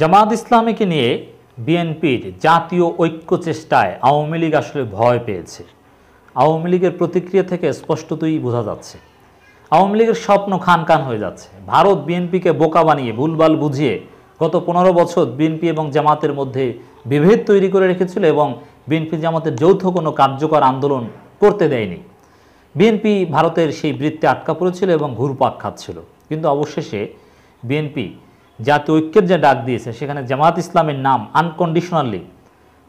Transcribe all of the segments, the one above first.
জামাত ইসলামীকে নিয়ে বিএনপির জাতীয় ঐক্য চেষ্টায় আওয়ামী লীগ আসলে ভয় পেয়েছে আওয়ামী লীগের প্রতিক্রিয়া থেকে স্পষ্টতই বোঝা যাচ্ছে আওয়ামী লীগের স্বপ্ন খান খান হয়ে যাচ্ছে ভারত বিএনপিকে বোকা বানিয়ে ভুলবাল বুঝিয়ে গত পনেরো বছর বিএনপি এবং জামাতের মধ্যে বিভেদ তৈরি করে রেখেছিল এবং বিএনপি জামাতের যৌথ কোনো কার্যকর আন্দোলন করতে দেয়নি বিএনপি ভারতের সেই বৃত্তে আটকা পড়েছিল এবং ঘুরপাক খাচ্ছিল কিন্তু অবশেষে বিএনপি জাতীয় ঐক্যের যে ডাক দিয়েছে সেখানে জামাত ইসলামের নাম আনকন্ডিশনালি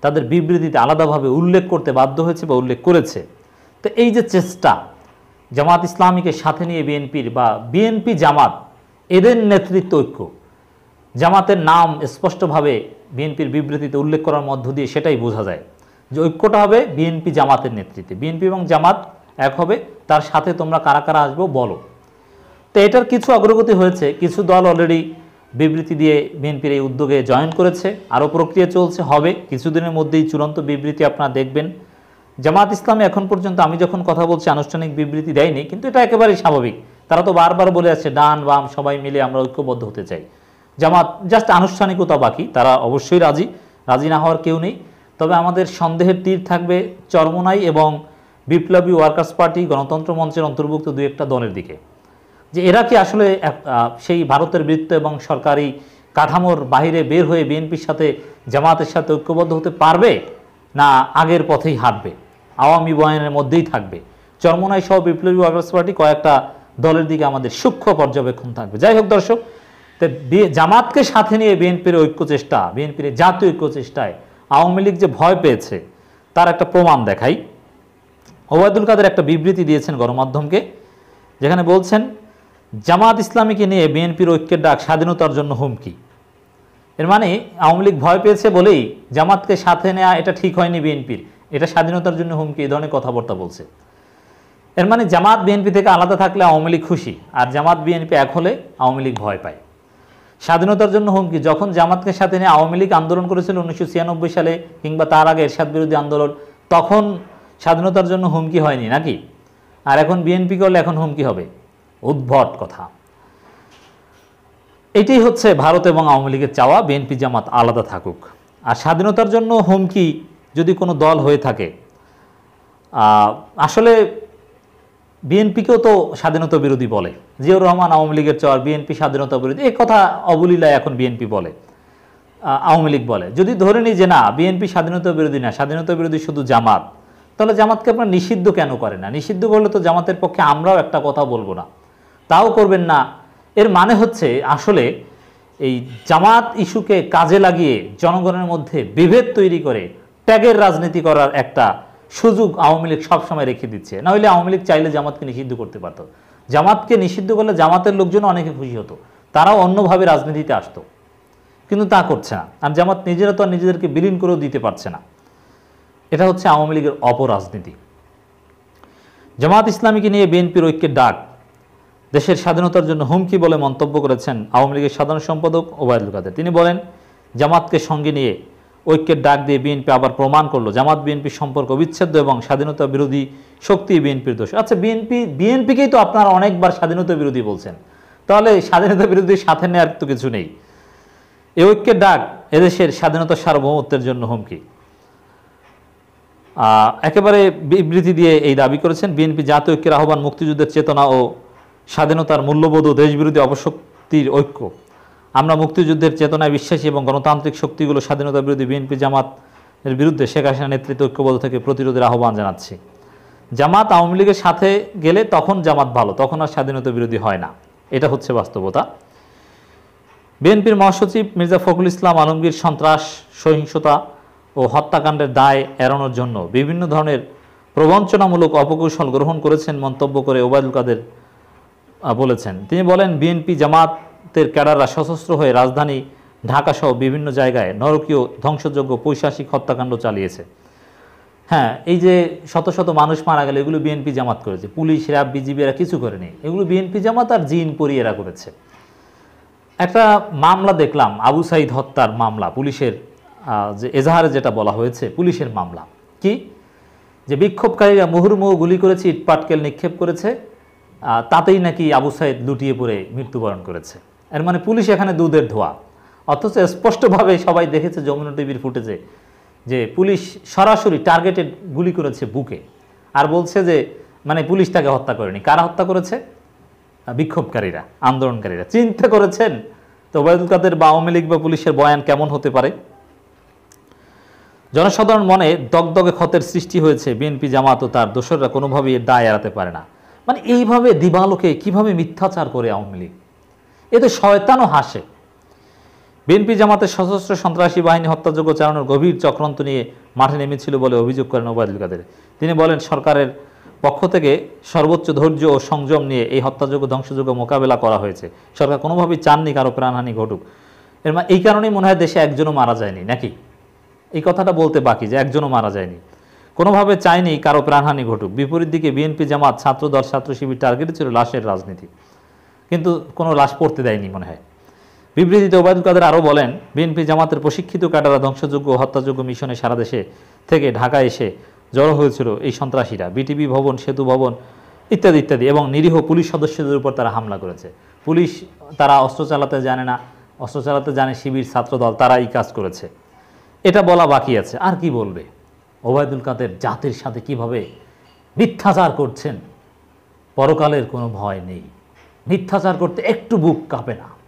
তাদের বিবৃতিতে আলাদাভাবে উল্লেখ করতে বাধ্য হয়েছে বা উল্লেখ করেছে তো এই যে চেষ্টা জামাত ইসলামীকে সাথে নিয়ে বিএনপির বা বিএনপি জামাত এদের নেতৃত্ব ঐক্য জামাতের নাম স্পষ্টভাবে বিএনপির বিবৃতিতে উল্লেখ করার মধ্য দিয়ে সেটাই বোঝা যায় যে ঐক্যটা হবে বিএনপি জামাতের নেতৃত্বে বিএনপি এবং জামাত এক হবে তার সাথে তোমরা কারা কারা আসবো বলো তো এটার কিছু অগ্রগতি হয়েছে কিছু দল অলরেডি বিবৃতি দিয়ে বিএনপির এই উদ্যোগে জয়েন করেছে আরও প্রক্রিয়া চলছে হবে কিছুদিনের মধ্যেই চূড়ান্ত বিবৃতি আপনারা দেখবেন জামাত ইসলামে এখন পর্যন্ত আমি যখন কথা বলছি আনুষ্ঠানিক বিবৃতি দেয়নি কিন্তু এটা একেবারেই স্বাভাবিক তারা তো বারবার বলে আছে ডান বাম সবাই মিলে আমরা ঐক্যবদ্ধ হতে চাই জামাত জাস্ট আনুষ্ঠানিকতা বাকি তারা অবশ্যই রাজি রাজি না হওয়ার কেউ নেই তবে আমাদের সন্দেহের তীর থাকবে চরমোনাই এবং বিপ্লবী ওয়ার্কার্স পার্টি গণতন্ত্র মঞ্চের অন্তর্ভুক্ত দু একটা দলের দিকে যে এরা কি আসলে সেই ভারতের বৃত্ত এবং সরকারি কাঠামোর বাহিরে বের হয়ে বিএনপির সাথে জামাতের সাথে ঐক্যবদ্ধ হতে পারবে না আগের পথেই হাঁটবে আওয়ামী বয়ানের মধ্যেই থাকবে চরমনাই সহ বিপ্লবী কংগ্রেস পার্টি কয়েকটা দলের দিকে আমাদের সূক্ষ্ম পর্যবেক্ষণ থাকবে যাই হোক দর্শক জামাতকে সাথে নিয়ে বিএনপির ঐক্য চেষ্টা বিএনপির জাতীয় ঐক্য চেষ্টায় আওয়ামী লীগ যে ভয় পেয়েছে তার একটা প্রমাণ দেখাই ওবায়দুল কাদের একটা বিবৃতি দিয়েছেন গণমাধ্যমকে যেখানে বলছেন জামাত ইসলামীকে নিয়ে বিএনপির ঐক্যের ডাক স্বাধীনতার জন্য হুমকি এর মানে আওয়ামী লীগ ভয় পেয়েছে বলেই জামাতকে সাথে নেওয়া এটা ঠিক হয়নি বিএনপির এটা স্বাধীনতার জন্য হুমকি এই ধরনের কথাবার্তা বলছে এর মানে জামাত বিএনপি থেকে আলাদা থাকলে আওয়ামী লীগ খুশি আর জামাত বিএনপি এক হলে আওয়ামী লীগ ভয় পায় স্বাধীনতার জন্য হুমকি যখন জামাতকে সাথে নিয়ে আওয়ামী লীগ আন্দোলন করেছিল উনিশশো সালে কিংবা তার আগে এরশাদ বিরোধী আন্দোলন তখন স্বাধীনতার জন্য হুমকি হয়নি নাকি আর এখন বিএনপি করলে এখন হুমকি হবে উদ্ভট কথা এটাই হচ্ছে ভারত এবং আওয়ামী লীগের চাওয়া বিএনপি জামাত আলাদা থাকুক আর স্বাধীনতার জন্য হুমকি যদি কোনো দল হয়ে থাকে আসলে বিএনপিকেও তো স্বাধীনতা বিরোধী বলে জিয়াউর রহমান আওয়ামী লীগের চর বিএনপি স্বাধীনতা বিরোধী এ কথা অবলীলায় এখন বিএনপি বলে আওয়ামী লীগ বলে যদি ধরে নিই যে না বিএনপি স্বাধীনতা বিরোধী না স্বাধীনতা বিরোধী শুধু জামাত তাহলে জামাতকে আপনারা নিষিদ্ধ কেন করে না নিষিদ্ধ করলে তো জামাতের পক্ষে আমরাও একটা কথা বলবো না তাও করবেন না এর মানে হচ্ছে আসলে এই জামাত ইস্যুকে কাজে লাগিয়ে জনগণের মধ্যে বিভেদ তৈরি করে ট্যাগের রাজনীতি করার একটা সুযোগ আওয়ামী লীগ সবসময় রেখে দিচ্ছে নইলে আওয়ামী লীগ চাইলে জামাতকে নিষিদ্ধ করতে পারত জামাতকে নিষিদ্ধ করলে জামাতের লোকজন অনেকে খুশি হতো তারাও অন্যভাবে রাজনীতিতে আসতো কিন্তু তা করছে না আর জামাত নিজেরা তো আর নিজেদেরকে বিলীন করেও দিতে পারছে না এটা হচ্ছে আওয়ামী লীগের অপরাজনীতি জামাত ইসলামীকে নিয়ে বিএনপির ঐক্যের ডাক দেশের স্বাধীনতার জন্য হুমকি বলে মন্তব্য করেছেন আওয়ামী লীগের সাধারণ সম্পাদক ওবায়দুল কাদের তিনি বলেন জামাতকে সঙ্গে নিয়ে ঐক্যের ডাক দিয়ে বিএনপি আবার প্রমাণ করলো জামাত বিএনপির সম্পর্ক বিচ্ছেদ্য এবং স্বাধীনতা বিরোধী শক্তি বিএনপির দোষ আচ্ছা বিএনপি বিএনপিকেই তো আপনারা অনেকবার স্বাধীনতা বিরোধী বলছেন তাহলে স্বাধীনতা বিরোধীর সাথে নেওয়ার তো কিছু নেই এ ঐক্যের ডাক এদেশের স্বাধীনতা সার্বভৌমত্বের জন্য হুমকি একেবারে বিবৃতি দিয়ে এই দাবি করেছেন বিএনপি জাতীয় ঐক্যের আহ্বান মুক্তিযুদ্ধের চেতনা ও স্বাধীনতার মূল্যবোধ ও দেশবিরোধী অপশক্তির ঐক্য আমরা মুক্তিযুদ্ধের চেতনায় বিশ্বাসী এবং গণতান্ত্রিক শক্তিগুলো স্বাধীনতা বিরোধী বিএনপি জামাতের বিরুদ্ধে শেখ হাসিনা নেতৃত্ব ঐক্যবদ্ধ থেকে প্রতিরোধের আহ্বান জানাচ্ছি জামাত আওয়ামী লীগের সাথে গেলে তখন জামাত ভালো তখন আর স্বাধীনতা বিরোধী হয় না এটা হচ্ছে বাস্তবতা বিএনপির মহাসচিব মির্জা ফখরুল ইসলাম আলমগীর সন্ত্রাস সহিংসতা ও হত্যাকাণ্ডের দায় এড়ানোর জন্য বিভিন্ন ধরনের প্রবঞ্চনামূলক অপকৌশল গ্রহণ করেছেন মন্তব্য করে ওবায়দুল কাদের বলেছেন তিনি বলেন বিএনপি জামাতের ক্যাডাররা সশস্ত্র হয়ে রাজধানী ঢাকাসহ বিভিন্ন জায়গায় নরকীয় ধ্বংসযোগ্য পৈশাসিক হত্যাকাণ্ড চালিয়েছে হ্যাঁ এই যে শত শত মানুষ মারা গেলে এগুলো বিএনপি জামাত করেছে পুলিশ র্যাব বিজিবি এরা কিছু করেনি এগুলো বিএনপি জামাত আর জিন পরি এরা করেছে একটা মামলা দেখলাম আবু সাইদ হত্যার মামলা পুলিশের যে এজাহারে যেটা বলা হয়েছে পুলিশের মামলা কি যে বিক্ষোভকারীরা মুহুর্মুহু গুলি করেছে ইটপাটকেল নিক্ষেপ করেছে তাতেই নাকি আবু সাইদ লুটিয়ে পড়ে মৃত্যুবরণ করেছে এর মানে পুলিশ এখানে দুধের ধোয়া অথচ স্পষ্টভাবে সবাই দেখেছে যমুনা টিভির ফুটেজে যে পুলিশ সরাসরি টার্গেটে গুলি করেছে বুকে আর বলছে যে মানে পুলিশ তাকে হত্যা করেনি কারা হত্যা করেছে বিক্ষোভকারীরা আন্দোলনকারীরা চিন্তা করেছেন তো ওবায়দুল কাদের বা আওয়ামী লীগ বা পুলিশের বয়ান কেমন হতে পারে জনসাধারণ মনে দগদগে ক্ষতের সৃষ্টি হয়েছে বিএনপি জামাত ও তার দোসররা কোনোভাবেই দায় এড়াতে পারে না মানে এইভাবে দিবালোকে কিভাবে মিথ্যাচার করে আওয়ামী লীগ এতে শয়তানও হাসে বিএনপি জামাতের সশস্ত্র সন্ত্রাসী বাহিনী হত্যাযোগ্য চালানোর গভীর চক্রান্ত নিয়ে মাঠে নেমেছিল বলে অভিযোগ করেন ওবায়দুল কাদের তিনি বলেন সরকারের পক্ষ থেকে সর্বোচ্চ ধৈর্য ও সংযম নিয়ে এই হত্যাযোগ্য ধ্বংসযোগ্য মোকাবেলা করা হয়েছে সরকার কোনোভাবেই চাননি কারো প্রাণহানি ঘটুক এর এই কারণেই মনে হয় দেশে একজনও মারা যায়নি নাকি এই কথাটা বলতে বাকি যে একজনও মারা যায়নি কোনোভাবে চাইনি কারো প্রাণহানি ঘটুক বিপরীত দিকে বিএনপি জামাত ছাত্রদল ছাত্র শিবির টার্গেটে ছিল লাশের রাজনীতি কিন্তু কোনো লাশ পড়তে দেয়নি মনে হয় বিবৃতিতে ওবায়দুল কাদের আরও বলেন বিএনপি জামাতের প্রশিক্ষিত কাটারা ধ্বংসযোগ্য হত্যাযোগ্য মিশনে সারা দেশে থেকে ঢাকা এসে জড়ো হয়েছিল এই সন্ত্রাসীরা বিটিবি ভবন সেতু ভবন ইত্যাদি ইত্যাদি এবং নিরীহ পুলিশ সদস্যদের উপর তারা হামলা করেছে পুলিশ তারা অস্ত্র চালাতে জানে না অস্ত্র চালাতে জানে শিবির ছাত্রদল তারা এই কাজ করেছে এটা বলা বাকি আছে আর কি বলবে ওবায়দুল কাদের জাতির সাথে কিভাবে মিথ্যাচার করছেন পরকালের কোনো ভয় নেই মিথ্যাচার করতে একটু বুক কাঁপে না